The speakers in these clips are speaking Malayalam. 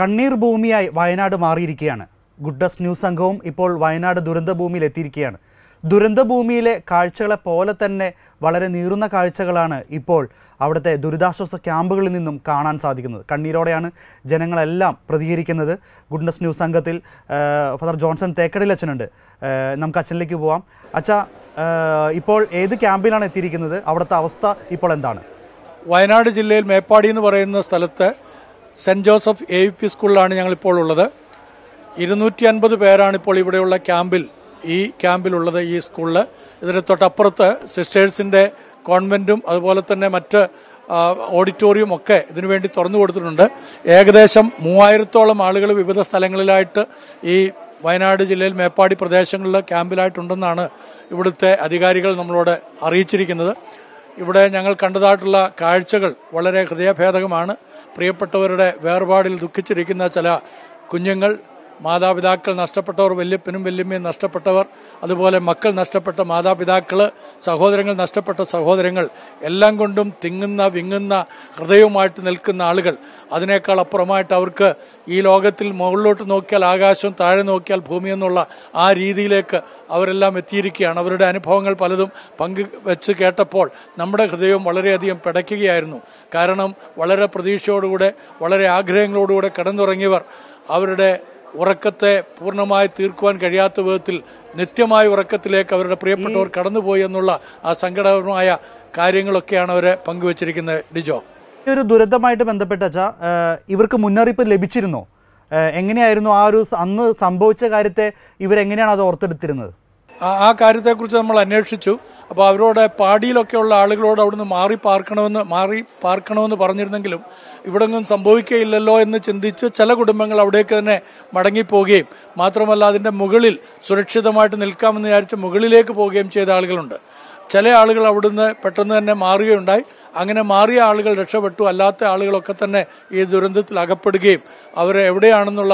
കണ്ണീർ ഭൂമിയായി വയനാട് മാറിയിരിക്കുകയാണ് ഗുഡ്ഡസ് ന്യൂസ് സംഘവും ഇപ്പോൾ വയനാട് ദുരന്തഭൂമിയിൽ എത്തിയിരിക്കുകയാണ് ദുരന്തഭൂമിയിലെ കാഴ്ചകളെ പോലെ തന്നെ വളരെ നീറുന്ന കാഴ്ചകളാണ് ഇപ്പോൾ അവിടുത്തെ ദുരിതാശ്വാസ ക്യാമ്പുകളിൽ നിന്നും കാണാൻ സാധിക്കുന്നത് കണ്ണീരോടെയാണ് ജനങ്ങളെല്ലാം പ്രതികരിക്കുന്നത് ഗുഡ്നസ് ന്യൂസ് സംഘത്തിൽ ഫാദർ ജോൺസൺ തേക്കടയിൽ അച്ഛനുണ്ട് നമുക്ക് അച്ഛനിലേക്ക് പോവാം അച്ഛ ഇപ്പോൾ ഏത് ക്യാമ്പിലാണ് എത്തിയിരിക്കുന്നത് അവിടുത്തെ അവസ്ഥ ഇപ്പോൾ എന്താണ് വയനാട് ജില്ലയിൽ മേപ്പാടി എന്ന് പറയുന്ന സ്ഥലത്ത് saint Joseph A V P സ്കൂളിലാണ് ഞങ്ങളിപ്പോൾ ഉള്ളത് ഇരുന്നൂറ്റി അൻപത് പേരാണ് ഇപ്പോൾ ഇവിടെയുള്ള ക്യാമ്പിൽ ഈ ക്യാമ്പിലുള്ളത് ഈ സ്കൂളിൽ ഇതിന് തൊട്ടപ്പുറത്ത് സിസ്റ്റേഴ്സിൻ്റെ കോൺവെൻറ്റും അതുപോലെ തന്നെ മറ്റ് ഓഡിറ്റോറിയം ഒക്കെ ഇതിനുവേണ്ടി തുറന്നു കൊടുത്തിട്ടുണ്ട് ഏകദേശം മൂവായിരത്തോളം ആളുകൾ വിവിധ സ്ഥലങ്ങളിലായിട്ട് ഈ വയനാട് ജില്ലയിൽ മേപ്പാടി പ്രദേശങ്ങളിൽ ക്യാമ്പിലായിട്ടുണ്ടെന്നാണ് ഇവിടുത്തെ അധികാരികൾ നമ്മളോട് അറിയിച്ചിരിക്കുന്നത് ഇവിടെ ഞങ്ങൾ കണ്ടതായിട്ടുള്ള കാഴ്ചകൾ വളരെ ഹൃദയഭേദകമാണ് പ്രിയപ്പെട്ടവരുടെ വേർപാടിൽ ദുഃഖിച്ചിരിക്കുന്ന ചില കുഞ്ഞുങ്ങൾ മാതാപിതാക്കൾ നഷ്ടപ്പെട്ടവർ വല്യപ്പനും വല്യമ്മയും നഷ്ടപ്പെട്ടവർ അതുപോലെ മക്കൾ നഷ്ടപ്പെട്ട മാതാപിതാക്കൾ സഹോദരങ്ങൾ നഷ്ടപ്പെട്ട സഹോദരങ്ങൾ എല്ലാം കൊണ്ടും തിങ്ങുന്ന വിങ്ങുന്ന ഹൃദയവുമായിട്ട് നിൽക്കുന്ന ആളുകൾ അതിനേക്കാൾ അപ്പുറമായിട്ട് അവർക്ക് ഈ ലോകത്തിൽ മുകളിലോട്ട് നോക്കിയാൽ ആകാശവും താഴെ നോക്കിയാൽ ഭൂമി എന്നുള്ള ആ രീതിയിലേക്ക് അവരെല്ലാം എത്തിയിരിക്കുകയാണ് അവരുടെ അനുഭവങ്ങൾ പലതും പങ്കുവെച്ച് വെച്ച് കേട്ടപ്പോൾ നമ്മുടെ ഹൃദയവും വളരെയധികം പിടയ്ക്കുകയായിരുന്നു കാരണം വളരെ പ്രതീക്ഷയോടുകൂടെ വളരെ ആഗ്രഹങ്ങളോടുകൂടെ കടന്നുറങ്ങിയവർ അവരുടെ ഉറക്കത്തെ പൂർണ്ണമായി തീർക്കുവാൻ കഴിയാത്ത വിധത്തിൽ നിത്യമായ ഉറക്കത്തിലേക്ക് അവരുടെ പ്രിയപ്പെട്ടവർ കടന്നുപോയി എന്നുള്ള ആ സങ്കടകരമായ കാര്യങ്ങളൊക്കെയാണ് അവർ പങ്കുവച്ചിരിക്കുന്നത് ഡിജോ ഈ ഒരു ദുരന്തമായിട്ട് ബന്ധപ്പെട്ട ഇവർക്ക് മുന്നറിയിപ്പ് ലഭിച്ചിരുന്നോ എങ്ങനെയായിരുന്നു ആ ഒരു അന്ന് സംഭവിച്ച കാര്യത്തെ ഇവരെങ്ങനെയാണ് അത് ഓർത്തെടുത്തിരുന്നത് ആ കാര്യത്തെക്കുറിച്ച് നമ്മൾ അന്വേഷിച്ചു അപ്പോൾ അവരോട് പാടിയിലൊക്കെയുള്ള ആളുകളോട് അവിടുന്ന് മാറി പാർക്കണമെന്ന് മാറി പാർക്കണമെന്ന് പറഞ്ഞിരുന്നെങ്കിലും ഒന്നും സംഭവിക്കുകയില്ലല്ലോ എന്ന് ചിന്തിച്ച് ചില കുടുംബങ്ങൾ അവിടേക്ക് തന്നെ മടങ്ങിപ്പോവുകയും മാത്രമല്ല അതിൻ്റെ മുകളിൽ സുരക്ഷിതമായിട്ട് നിൽക്കാമെന്ന് വിചാരിച്ച് മുകളിലേക്ക് പോവുകയും ചെയ്ത ആളുകളുണ്ട് ചില ആളുകൾ അവിടുന്ന് പെട്ടെന്ന് തന്നെ മാറുകയുണ്ടായി അങ്ങനെ മാറിയ ആളുകൾ രക്ഷപ്പെട്ടു അല്ലാത്ത ആളുകളൊക്കെ തന്നെ ഈ ദുരന്തത്തിൽ അകപ്പെടുകയും അവർ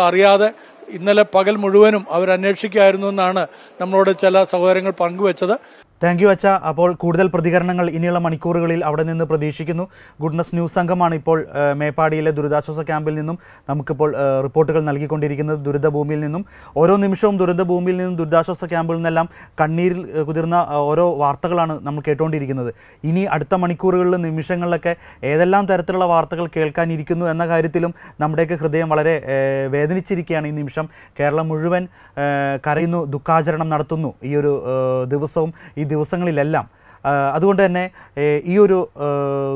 അറിയാതെ ഇന്നലെ പകൽ മുഴുവനും അവർ അന്വേഷിക്കുകയായിരുന്നു എന്നാണ് നമ്മളോട് ചില സഹോദരങ്ങൾ പങ്കുവച്ചത് താങ്ക് യു അച്ഛ അപ്പോൾ കൂടുതൽ പ്രതികരണങ്ങൾ ഇനിയുള്ള മണിക്കൂറുകളിൽ അവിടെ നിന്ന് പ്രതീക്ഷിക്കുന്നു ഗുഡ്നസ് ന്യൂസ് സംഘമാണ് ഇപ്പോൾ മേപ്പാടിയിലെ ദുരിതാശ്വാസ ക്യാമ്പിൽ നിന്നും നമുക്കിപ്പോൾ റിപ്പോർട്ടുകൾ നൽകിക്കൊണ്ടിരിക്കുന്നത് ദുരിതഭൂമിയിൽ നിന്നും ഓരോ നിമിഷവും ദുരിതഭൂമിയിൽ നിന്നും ദുരിതാശ്വാസ ക്യാമ്പിൽ നിന്നെല്ലാം കണ്ണീരിൽ കുതിർന്ന ഓരോ വാർത്തകളാണ് നമ്മൾ കേട്ടുകൊണ്ടിരിക്കുന്നത് ഇനി അടുത്ത മണിക്കൂറുകളിൽ നിമിഷങ്ങളിലൊക്കെ ഏതെല്ലാം തരത്തിലുള്ള വാർത്തകൾ കേൾക്കാനിരിക്കുന്നു എന്ന കാര്യത്തിലും നമ്മുടെയൊക്കെ ഹൃദയം വളരെ വേദനിച്ചിരിക്കുകയാണ് ഈ നിമിഷം ശേഷം കേരളം മുഴുവൻ കരയുന്നു ദുഃഖാചരണം നടത്തുന്നു ഈ ഒരു ദിവസവും ഈ ദിവസങ്ങളിലെല്ലാം അതുകൊണ്ട് തന്നെ ഈ ഒരു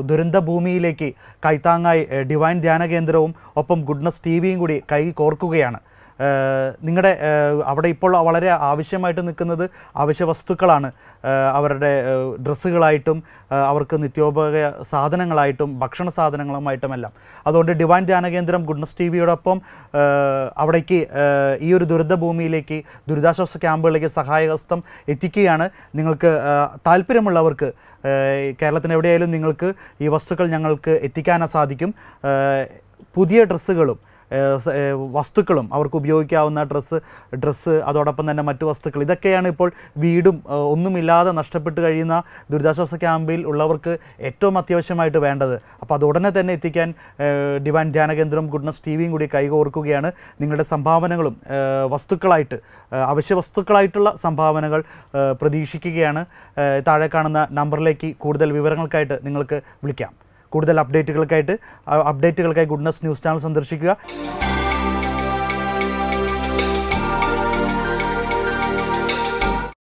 ദുരന്ത ഭൂമിയിലേക്ക് കൈത്താങ്ങായി ഡിവൈൻ ധ്യാന കേന്ദ്രവും ഒപ്പം ഗുഡ്നസ് ടി വിയും കൂടി കൈ കോർക്കുകയാണ് നിങ്ങളുടെ അവിടെ ഇപ്പോൾ വളരെ ആവശ്യമായിട്ട് നിൽക്കുന്നത് ആവശ്യ വസ്തുക്കളാണ് അവരുടെ ഡ്രസ്സുകളായിട്ടും അവർക്ക് നിത്യോപയോഗ സാധനങ്ങളായിട്ടും ഭക്ഷണ സാധനങ്ങളുമായിട്ടുമെല്ലാം അതുകൊണ്ട് ഡിവൈൻ ധ്യാന കേന്ദ്രം ഗുഡ്നസ് ടി വിയോടൊപ്പം അവിടേക്ക് ഈ ഒരു ദുരിത ഭൂമിയിലേക്ക് ദുരിതാശ്വാസ ക്യാമ്പുകളിലേക്ക് സഹായഹസ്തം എത്തിക്കുകയാണ് നിങ്ങൾക്ക് താല്പര്യമുള്ളവർക്ക് കേരളത്തിന് എവിടെയായാലും നിങ്ങൾക്ക് ഈ വസ്തുക്കൾ ഞങ്ങൾക്ക് എത്തിക്കാനാ സാധിക്കും പുതിയ ഡ്രസ്സുകളും വസ്തുക്കളും അവർക്ക് ഉപയോഗിക്കാവുന്ന ഡ്രസ്സ് ഡ്രസ്സ് അതോടൊപ്പം തന്നെ മറ്റു വസ്തുക്കൾ ഇതൊക്കെയാണ് ഇപ്പോൾ വീടും ഒന്നുമില്ലാതെ നഷ്ടപ്പെട്ട് കഴിയുന്ന ദുരിതാശ്വാസ ക്യാമ്പിൽ ഉള്ളവർക്ക് ഏറ്റവും അത്യാവശ്യമായിട്ട് വേണ്ടത് അപ്പോൾ അത് ഉടനെ തന്നെ എത്തിക്കാൻ ഡിവൈൻ കേന്ദ്രം ഗുഡ്നസ് ടി വിയും കൂടി കൈകോർക്കുകയാണ് നിങ്ങളുടെ സംഭാവനകളും വസ്തുക്കളായിട്ട് അവശ്യ വസ്തുക്കളായിട്ടുള്ള സംഭാവനകൾ പ്രതീക്ഷിക്കുകയാണ് താഴെ കാണുന്ന നമ്പറിലേക്ക് കൂടുതൽ വിവരങ്ങൾക്കായിട്ട് നിങ്ങൾക്ക് വിളിക്കാം കൂടുതൽ അപ്ഡേറ്റുകൾക്കായിട്ട് അപ്ഡേറ്റുകൾക്കായി ഗുഡ്നസ് ന്യൂസ് ചാനൽ സന്ദർശിക്കുക